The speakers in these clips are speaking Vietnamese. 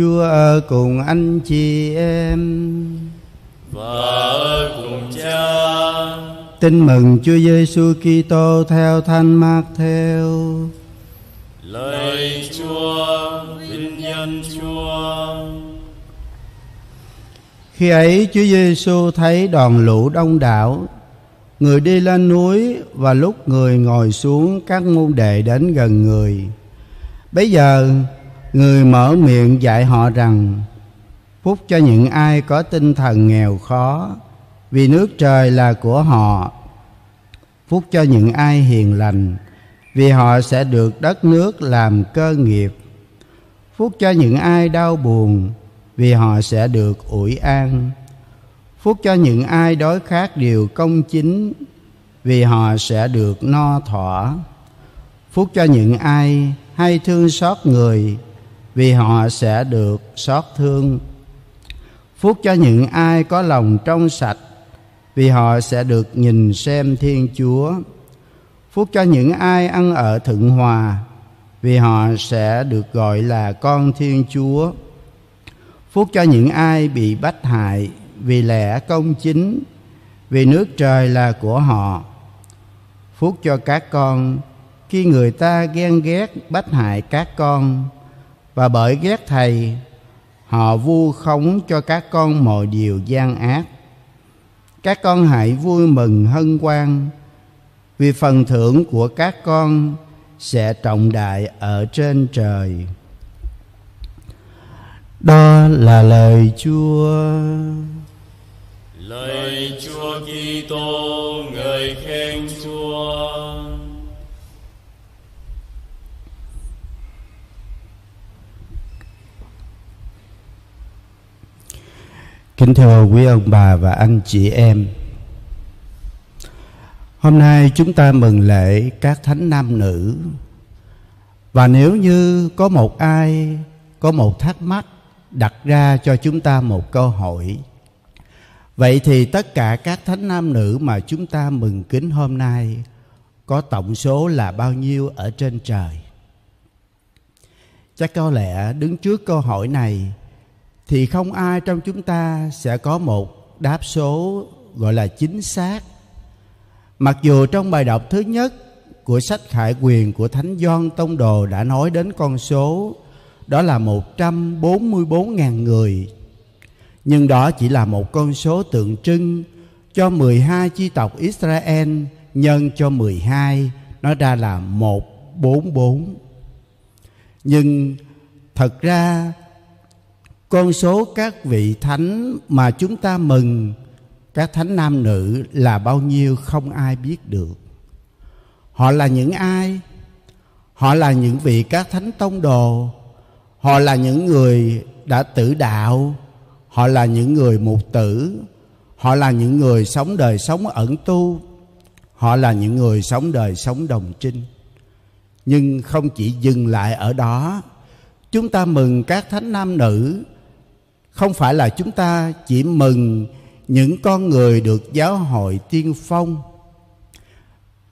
Chúa ở cùng anh chị em Và ở cùng cha Tin mừng Chúa Giêsu Kitô theo Thánh Mát theo Lời Chúa, vinh nhân Chúa Khi ấy Chúa Giêsu thấy đoàn lũ đông đảo Người đi lên núi và lúc người ngồi xuống các môn đệ đến gần người Bây giờ người mở miệng dạy họ rằng phúc cho những ai có tinh thần nghèo khó vì nước trời là của họ phúc cho những ai hiền lành vì họ sẽ được đất nước làm cơ nghiệp phúc cho những ai đau buồn vì họ sẽ được ủi an phúc cho những ai đối khác điều công chính vì họ sẽ được no thỏa phúc cho những ai hay thương xót người vì họ sẽ được xót thương phúc cho những ai có lòng trong sạch vì họ sẽ được nhìn xem thiên chúa phúc cho những ai ăn ở thượng hòa vì họ sẽ được gọi là con thiên chúa phúc cho những ai bị bắt hại vì lẽ công chính vì nước trời là của họ phúc cho các con khi người ta ghen ghét bắt hại các con và bởi ghét thầy họ vu khống cho các con mọi điều gian ác các con hãy vui mừng hân hoan vì phần thưởng của các con sẽ trọng đại ở trên trời đó là lời Chúa. Lời Chúa Kitô người khen Chúa. Kính thưa quý ông bà và anh chị em Hôm nay chúng ta mừng lễ các thánh nam nữ Và nếu như có một ai có một thắc mắc đặt ra cho chúng ta một câu hỏi Vậy thì tất cả các thánh nam nữ mà chúng ta mừng kính hôm nay Có tổng số là bao nhiêu ở trên trời Chắc có lẽ đứng trước câu hỏi này thì không ai trong chúng ta sẽ có một đáp số gọi là chính xác mặc dù trong bài đọc thứ nhất của sách khải quyền của thánh Gioan tông đồ đã nói đến con số đó là 144.000 người nhưng đó chỉ là một con số tượng trưng cho 12 chi tộc Israel nhân cho 12 nó ra là 144 nhưng thật ra con số các vị thánh mà chúng ta mừng các thánh nam nữ là bao nhiêu không ai biết được họ là những ai họ là những vị các thánh tông đồ họ là những người đã tử đạo họ là những người mục tử họ là những người sống đời sống ẩn tu họ là những người sống đời sống đồng trinh nhưng không chỉ dừng lại ở đó chúng ta mừng các thánh nam nữ không phải là chúng ta chỉ mừng những con người được giáo hội tiên phong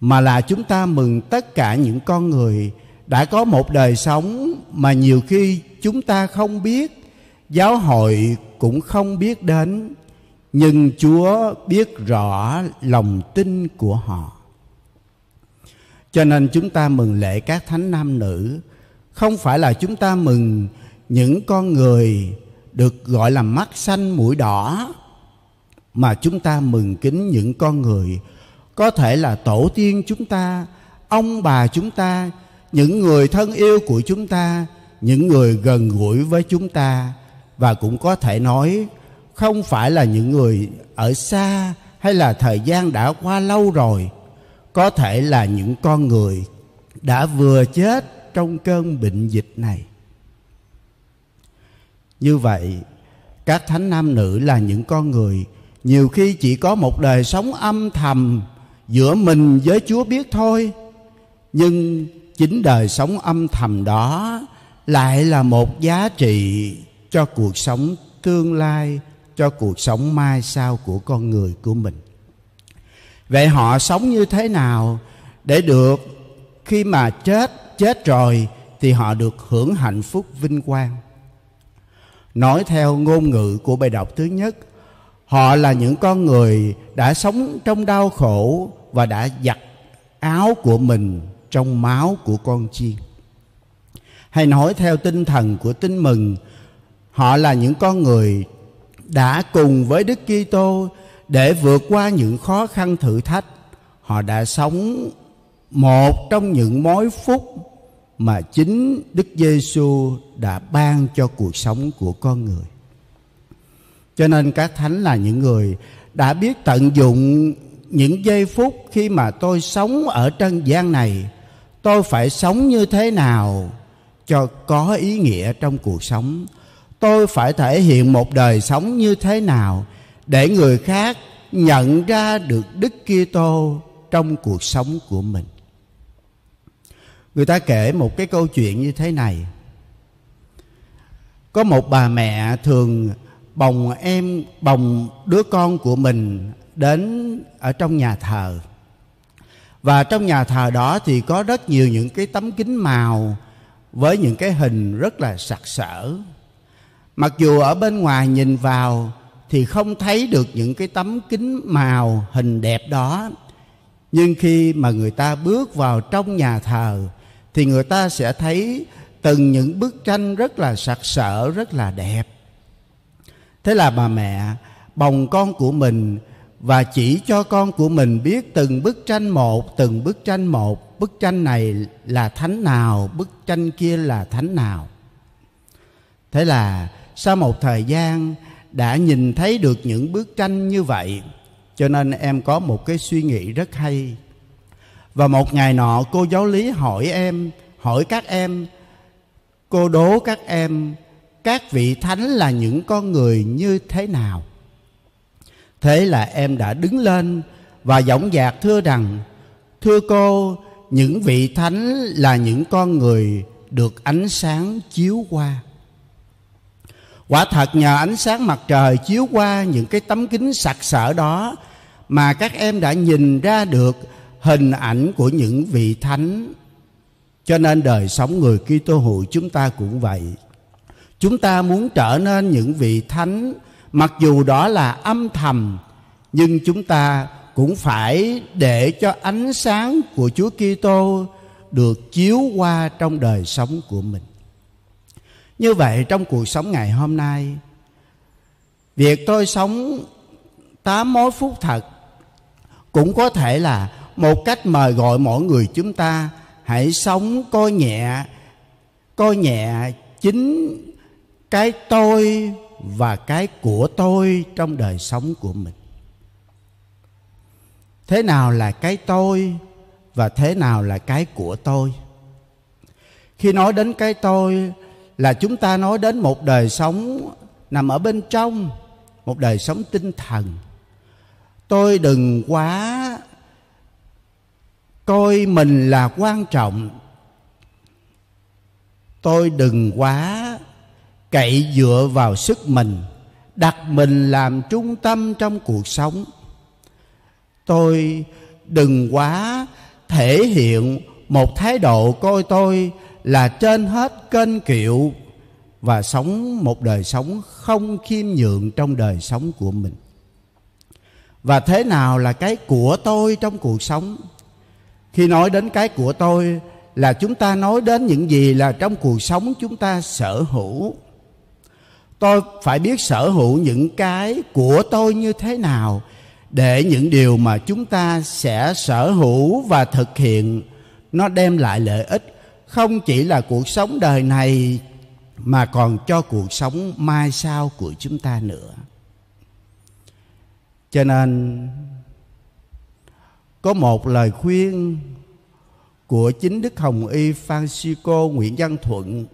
mà là chúng ta mừng tất cả những con người đã có một đời sống mà nhiều khi chúng ta không biết giáo hội cũng không biết đến nhưng chúa biết rõ lòng tin của họ cho nên chúng ta mừng lễ các thánh nam nữ không phải là chúng ta mừng những con người được gọi là mắt xanh mũi đỏ mà chúng ta mừng kính những con người có thể là tổ tiên chúng ta ông bà chúng ta những người thân yêu của chúng ta những người gần gũi với chúng ta và cũng có thể nói không phải là những người ở xa hay là thời gian đã qua lâu rồi có thể là những con người đã vừa chết trong cơn bệnh dịch này như vậy, các thánh nam nữ là những con người nhiều khi chỉ có một đời sống âm thầm giữa mình với Chúa biết thôi. Nhưng chính đời sống âm thầm đó lại là một giá trị cho cuộc sống tương lai, cho cuộc sống mai sau của con người của mình. Vậy họ sống như thế nào để được khi mà chết, chết rồi thì họ được hưởng hạnh phúc vinh quang? nói theo ngôn ngữ của bài đọc thứ nhất họ là những con người đã sống trong đau khổ và đã giặt áo của mình trong máu của con chiên hay nói theo tinh thần của tin mừng họ là những con người đã cùng với Đức Kitô để vượt qua những khó khăn thử thách họ đã sống một trong những mối phúc mà chính Đức Giêsu đã ban cho cuộc sống của con người. Cho nên các thánh là những người đã biết tận dụng những giây phút khi mà tôi sống ở trần gian này, tôi phải sống như thế nào cho có ý nghĩa trong cuộc sống. Tôi phải thể hiện một đời sống như thế nào để người khác nhận ra được Đức Kitô trong cuộc sống của mình người ta kể một cái câu chuyện như thế này có một bà mẹ thường bồng em bồng đứa con của mình đến ở trong nhà thờ và trong nhà thờ đó thì có rất nhiều những cái tấm kính màu với những cái hình rất là sặc sỡ mặc dù ở bên ngoài nhìn vào thì không thấy được những cái tấm kính màu hình đẹp đó nhưng khi mà người ta bước vào trong nhà thờ thì người ta sẽ thấy từng những bức tranh rất là sặc sỡ rất là đẹp thế là bà mẹ bồng con của mình và chỉ cho con của mình biết từng bức tranh một từng bức tranh một bức tranh này là thánh nào bức tranh kia là thánh nào thế là sau một thời gian đã nhìn thấy được những bức tranh như vậy cho nên em có một cái suy nghĩ rất hay và một ngày nọ cô giáo lý hỏi em hỏi các em cô đố các em các vị thánh là những con người như thế nào thế là em đã đứng lên và dõng dạc thưa rằng thưa cô những vị thánh là những con người được ánh sáng chiếu qua quả thật nhờ ánh sáng mặt trời chiếu qua những cái tấm kính sặc sỡ đó mà các em đã nhìn ra được hình ảnh của những vị thánh cho nên đời sống người Kitô hữu chúng ta cũng vậy chúng ta muốn trở nên những vị thánh mặc dù đó là âm thầm nhưng chúng ta cũng phải để cho ánh sáng của Chúa Kitô được chiếu qua trong đời sống của mình. Như vậy trong cuộc sống ngày hôm nay, việc tôi sống tám mối phút thật cũng có thể là một cách mời gọi mọi người chúng ta hãy sống coi nhẹ coi nhẹ chính cái tôi và cái của tôi trong đời sống của mình thế nào là cái tôi và thế nào là cái của tôi khi nói đến cái tôi là chúng ta nói đến một đời sống nằm ở bên trong một đời sống tinh thần tôi đừng quá coi mình là quan trọng tôi đừng quá cậy dựa vào sức mình đặt mình làm trung tâm trong cuộc sống tôi đừng quá thể hiện một thái độ coi tôi là trên hết kênh kiệu và sống một đời sống không khiêm nhượng trong đời sống của mình và thế nào là cái của tôi trong cuộc sống khi nói đến cái của tôi là chúng ta nói đến những gì là trong cuộc sống chúng ta sở hữu tôi phải biết sở hữu những cái của tôi như thế nào để những điều mà chúng ta sẽ sở hữu và thực hiện nó đem lại lợi ích không chỉ là cuộc sống đời này mà còn cho cuộc sống mai sau của chúng ta nữa cho nên có một lời khuyên của chính Đức Hồng Y Francisco Nguyễn Văn Thuận.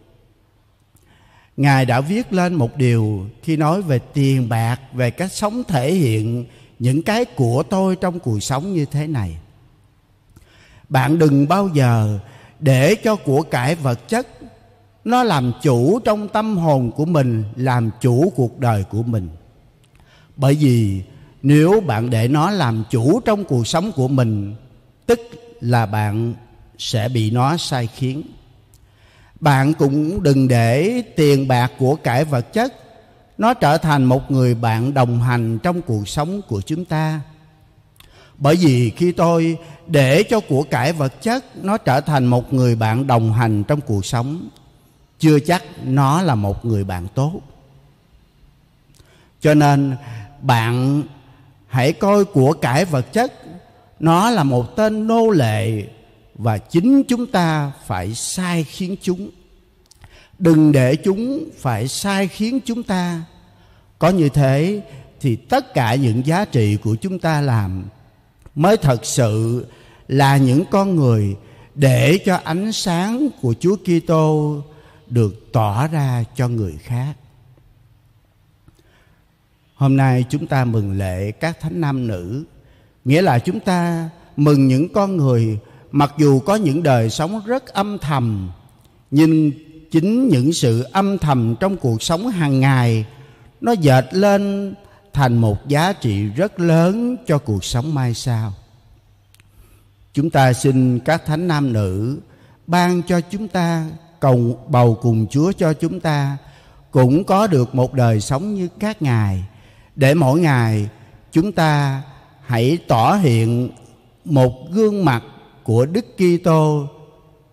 Ngài đã viết lên một điều khi nói về tiền bạc, về cách sống thể hiện những cái của tôi trong cuộc sống như thế này. Bạn đừng bao giờ để cho của cải vật chất nó làm chủ trong tâm hồn của mình, làm chủ cuộc đời của mình. Bởi vì nếu bạn để nó làm chủ trong cuộc sống của mình tức là bạn sẽ bị nó sai khiến bạn cũng đừng để tiền bạc của cải vật chất nó trở thành một người bạn đồng hành trong cuộc sống của chúng ta bởi vì khi tôi để cho của cải vật chất nó trở thành một người bạn đồng hành trong cuộc sống chưa chắc nó là một người bạn tốt cho nên bạn hãy coi của cải vật chất nó là một tên nô lệ và chính chúng ta phải sai khiến chúng đừng để chúng phải sai khiến chúng ta có như thế thì tất cả những giá trị của chúng ta làm mới thật sự là những con người để cho ánh sáng của Chúa Kitô được tỏ ra cho người khác. Hôm nay chúng ta mừng lễ các thánh nam nữ, nghĩa là chúng ta mừng những con người mặc dù có những đời sống rất âm thầm, nhưng chính những sự âm thầm trong cuộc sống hàng ngày nó dệt lên thành một giá trị rất lớn cho cuộc sống mai sau. Chúng ta xin các thánh nam nữ ban cho chúng ta cầu bầu cùng Chúa cho chúng ta cũng có được một đời sống như các ngài để mỗi ngày chúng ta hãy tỏ hiện một gương mặt của Đức Kitô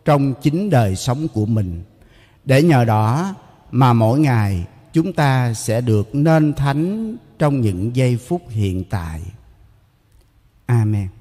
trong chính đời sống của mình để nhờ đó mà mỗi ngày chúng ta sẽ được nên thánh trong những giây phút hiện tại. Amen.